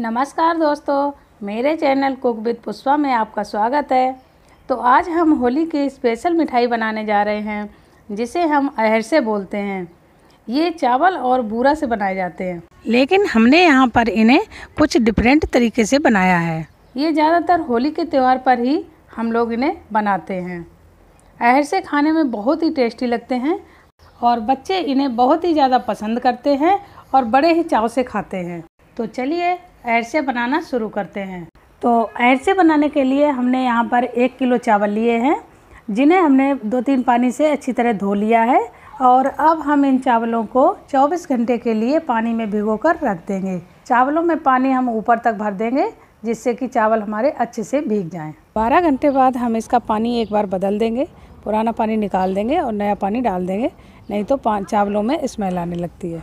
नमस्कार दोस्तों मेरे चैनल कुक विद पुष्पा में आपका स्वागत है तो आज हम होली की स्पेशल मिठाई बनाने जा रहे हैं जिसे हम अहरसे बोलते हैं ये चावल और बूरा से बनाए जाते हैं लेकिन हमने यहाँ पर इन्हें कुछ डिफरेंट तरीके से बनाया है ये ज़्यादातर होली के त्यौहार पर ही हम लोग इन्हें बनाते हैं अहरसे खाने में बहुत ही टेस्टी लगते हैं और बच्चे इन्हें बहुत ही ज़्यादा पसंद करते हैं और बड़े ही चाव से खाते हैं तो चलिए ऐसे बनाना शुरू करते हैं तो ऐसे बनाने के लिए हमने यहाँ पर एक किलो चावल लिए हैं जिन्हें हमने दो तीन पानी से अच्छी तरह धो लिया है और अब हम इन चावलों को 24 घंटे के लिए पानी में भिगो कर रख देंगे चावलों में पानी हम ऊपर तक भर देंगे जिससे कि चावल हमारे अच्छे से भीग जाएं। 12 घंटे बाद हम इसका पानी एक बार बदल देंगे पुराना पानी निकाल देंगे और नया पानी डाल देंगे नहीं तो चावलों में स्मेल आने लगती है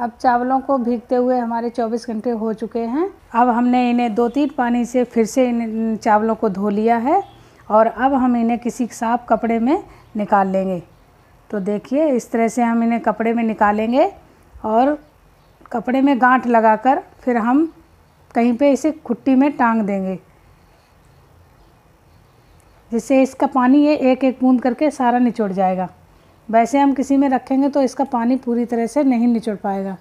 अब चावलों को भीगते हुए हमारे 24 घंटे हो चुके हैं अब हमने इन्हें दो तीन पानी से फिर से इन चावलों को धो लिया है और अब हम इन्हें किसी साफ़ कपड़े में निकाल लेंगे तो देखिए इस तरह से हम इन्हें कपड़े में निकालेंगे और कपड़े में गांठ लगाकर फिर हम कहीं पे इसे खुट्टी में टांग देंगे जिससे इसका पानी ये एक एक बूंद करके सारा निचोड़ जाएगा वैसे हम किसी में रखेंगे तो इसका पानी पूरी तरह से नहीं निचुड़ पाएगा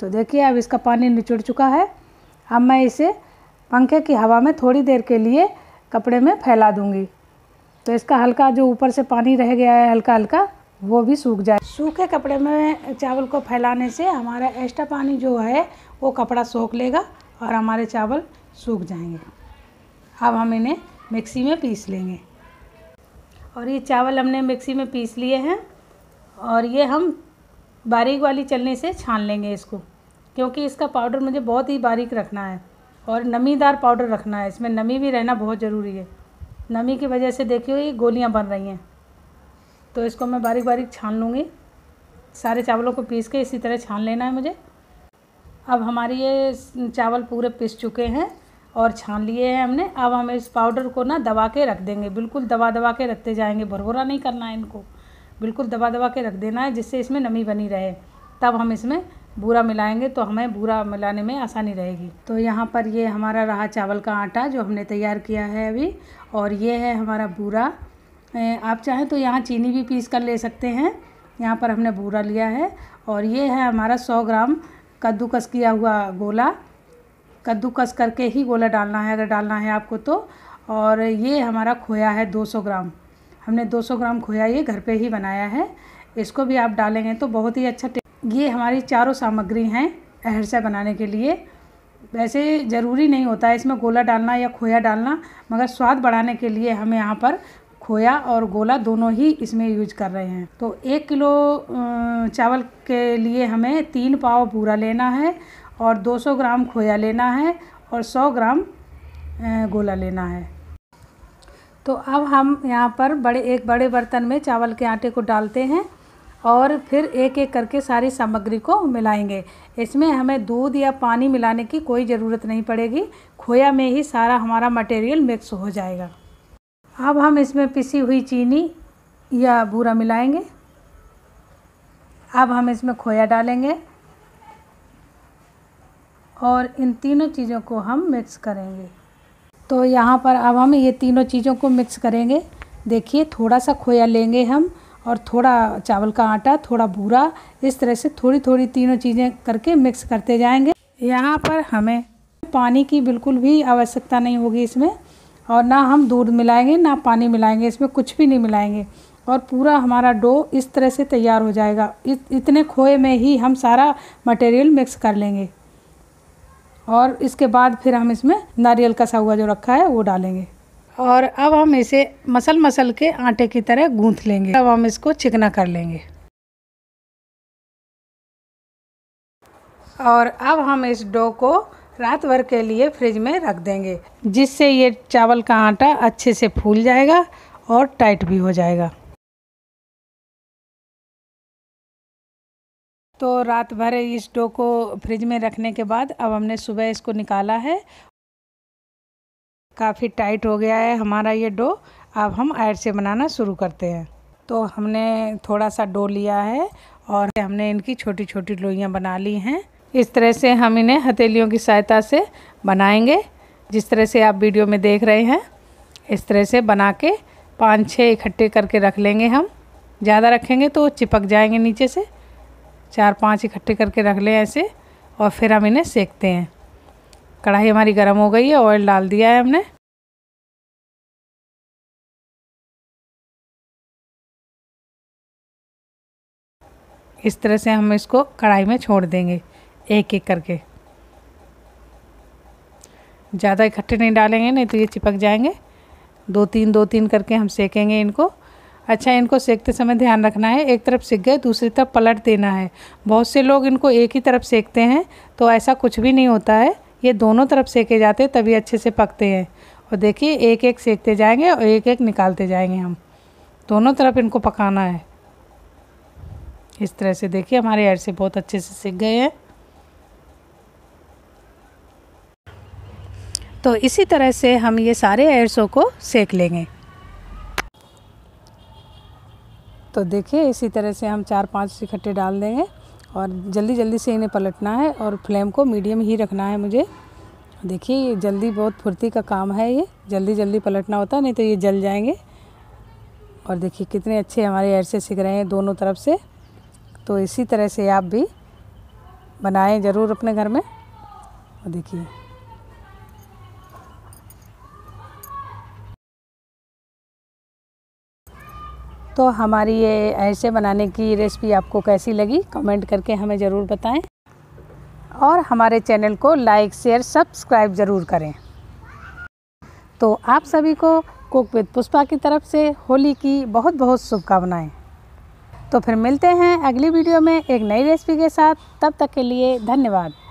तो देखिए अब इसका पानी निचुड़ चुका है अब मैं इसे पंखे की हवा में थोड़ी देर के लिए कपड़े में फैला दूँगी तो इसका हल्का जो ऊपर से पानी रह गया है हल्का हल्का वो भी सूख जाए सूखे कपड़े में चावल को फैलाने से हमारा एक्स्ट्रा पानी जो है वो कपड़ा सोख लेगा और हमारे चावल सूख जाएंगे अब हम इन्हें मिक्सी में पीस लेंगे और ये चावल हमने मिक्सी में पीस लिए हैं और ये हम बारीक वाली चलने से छान लेंगे इसको क्योंकि इसका पाउडर मुझे बहुत ही बारीक रखना है और नमीदार पाउडर रखना है इसमें नमी भी रहना बहुत ज़रूरी है नमी की वजह से देखिए ये गोलियाँ बन रही हैं तो इसको मैं बारीक बारीक छान लूँगी सारे चावलों को पीस के इसी तरह छान लेना है मुझे अब हमारे ये चावल पूरे पिस चुके हैं और छान लिए हैं हमने अब हम इस पाउडर को ना दबा के रख देंगे बिल्कुल दबा दबा के रखते जाएंगे भरभुरा नहीं करना है इनको बिल्कुल दबा दबा के रख देना है जिससे इसमें नमी बनी रहे तब हम इसमें बूरा मिलाएंगे तो हमें बूरा मिलाने में आसानी रहेगी तो यहाँ पर ये हमारा रहा चावल का आटा जो हमने तैयार किया है अभी और ये है हमारा बूरा आप चाहें तो यहाँ चीनी भी पीस कर ले सकते हैं यहाँ पर हमने बूरा लिया है और ये है हमारा सौ ग्राम कद्दूकस किया हुआ गोला कद्दूकस करके ही गोला डालना है अगर डालना है आपको तो और ये हमारा खोया है 200 ग्राम हमने 200 ग्राम खोया ये घर पे ही बनाया है इसको भी आप डालेंगे तो बहुत ही अच्छा ये हमारी चारों सामग्री हैं अहरसा बनाने के लिए वैसे ज़रूरी नहीं होता है इसमें गोला डालना या खोया डालना मगर स्वाद बढ़ाने के लिए हम यहाँ पर खोया और गोला दोनों ही इसमें यूज कर रहे हैं तो एक किलो चावल के लिए हमें तीन पाव पूरा लेना है और 200 ग्राम खोया लेना है और 100 ग्राम गोला लेना है तो अब हम यहाँ पर बड़े एक बड़े बर्तन में चावल के आटे को डालते हैं और फिर एक एक करके सारी सामग्री को मिलाएंगे इसमें हमें दूध या पानी मिलाने की कोई ज़रूरत नहीं पड़ेगी खोया में ही सारा हमारा मटेरियल मिक्स हो जाएगा अब हम इसमें पिसी हुई चीनी या भूरा मिलाएंगे अब हम इसमें खोया डालेंगे और इन तीनों चीज़ों को हम मिक्स करेंगे तो यहाँ पर अब हम ये तीनों चीज़ों को मिक्स करेंगे देखिए थोड़ा सा खोया लेंगे हम और थोड़ा चावल का आटा थोड़ा भूरा इस तरह से थोड़ी थोड़ी तीनों चीज़ें करके मिक्स करते जाएंगे यहाँ पर हमें पानी की बिल्कुल भी आवश्यकता नहीं होगी इसमें और ना हम दूध मिलाएंगे ना पानी मिलाएंगे इसमें कुछ भी नहीं मिलाएंगे और पूरा हमारा डो इस तरह से तैयार हो जाएगा इतने खोए में ही हम सारा मटेरियल मिक्स कर लेंगे और इसके बाद फिर हम इसमें नारियल कसा हुआ जो रखा है वो डालेंगे और अब हम इसे मसल मसल के आटे की तरह गूंथ लेंगे अब हम इसको चिकना कर लेंगे और अब हम इस डो को रात भर के लिए फ्रिज में रख देंगे जिससे ये चावल का आटा अच्छे से फूल जाएगा और टाइट भी हो जाएगा तो रात भर इस डो को फ्रिज में रखने के बाद अब हमने सुबह इसको निकाला है काफ़ी टाइट हो गया है हमारा ये डो अब हम आयर से बनाना शुरू करते हैं तो हमने थोड़ा सा डो लिया है और हमने इनकी छोटी छोटी लोइयाँ बना ली हैं इस तरह से हम इन्हें हथेलियों की सहायता से बनाएंगे जिस तरह से आप वीडियो में देख रहे हैं इस तरह से बना के पाँच छः इकट्ठे करके रख लेंगे हम ज़्यादा रखेंगे तो चिपक जाएंगे नीचे से चार पांच इकट्ठे करके रख लें ऐसे और फिर हम इन्हें सेकते हैं कढ़ाई हमारी गर्म हो गई है ऑयल डाल दिया है हमने इस तरह से हम इसको कढ़ाई में छोड़ देंगे एक एक करके ज़्यादा इकट्ठे नहीं डालेंगे नहीं तो ये चिपक जाएंगे दो तीन दो तीन करके हम सेकेंगे इनको अच्छा इनको सेकते समय ध्यान रखना है एक तरफ सीख गए दूसरी तरफ पलट देना है बहुत से लोग इनको एक ही तरफ सेकते हैं तो ऐसा कुछ भी नहीं होता है ये दोनों तरफ सेके जाते हैं तभी अच्छे से पकते हैं और देखिए एक एक सेकते जाएंगे और एक एक निकालते जाएंगे हम दोनों तरफ इनको पकाना है इस तरह से देखिए हमारे एयर से बहुत अच्छे से सीख गए हैं तो इसी तरह से हम ये सारे एयरसों को सेक लेंगे तो देखिए इसी तरह से हम चार पाँच इकट्ठे डाल देंगे और जल्दी जल्दी से इन्हें पलटना है और फ्लेम को मीडियम ही रखना है मुझे देखिए ये जल्दी बहुत फुर्ती का काम है ये जल्दी जल्दी पलटना होता नहीं तो ये जल जाएंगे और देखिए कितने अच्छे हमारे ऐर से सीख रहे हैं दोनों तरफ से तो इसी तरह से आप भी बनाएं ज़रूर अपने घर में और देखिए तो हमारी ये ऐसे बनाने की रेसिपी आपको कैसी लगी कमेंट करके हमें ज़रूर बताएं और हमारे चैनल को लाइक शेयर सब्सक्राइब ज़रूर करें तो आप सभी को कुक विद पुष्पा की तरफ से होली की बहुत बहुत शुभकामनाएँ तो फिर मिलते हैं अगली वीडियो में एक नई रेसिपी के साथ तब तक के लिए धन्यवाद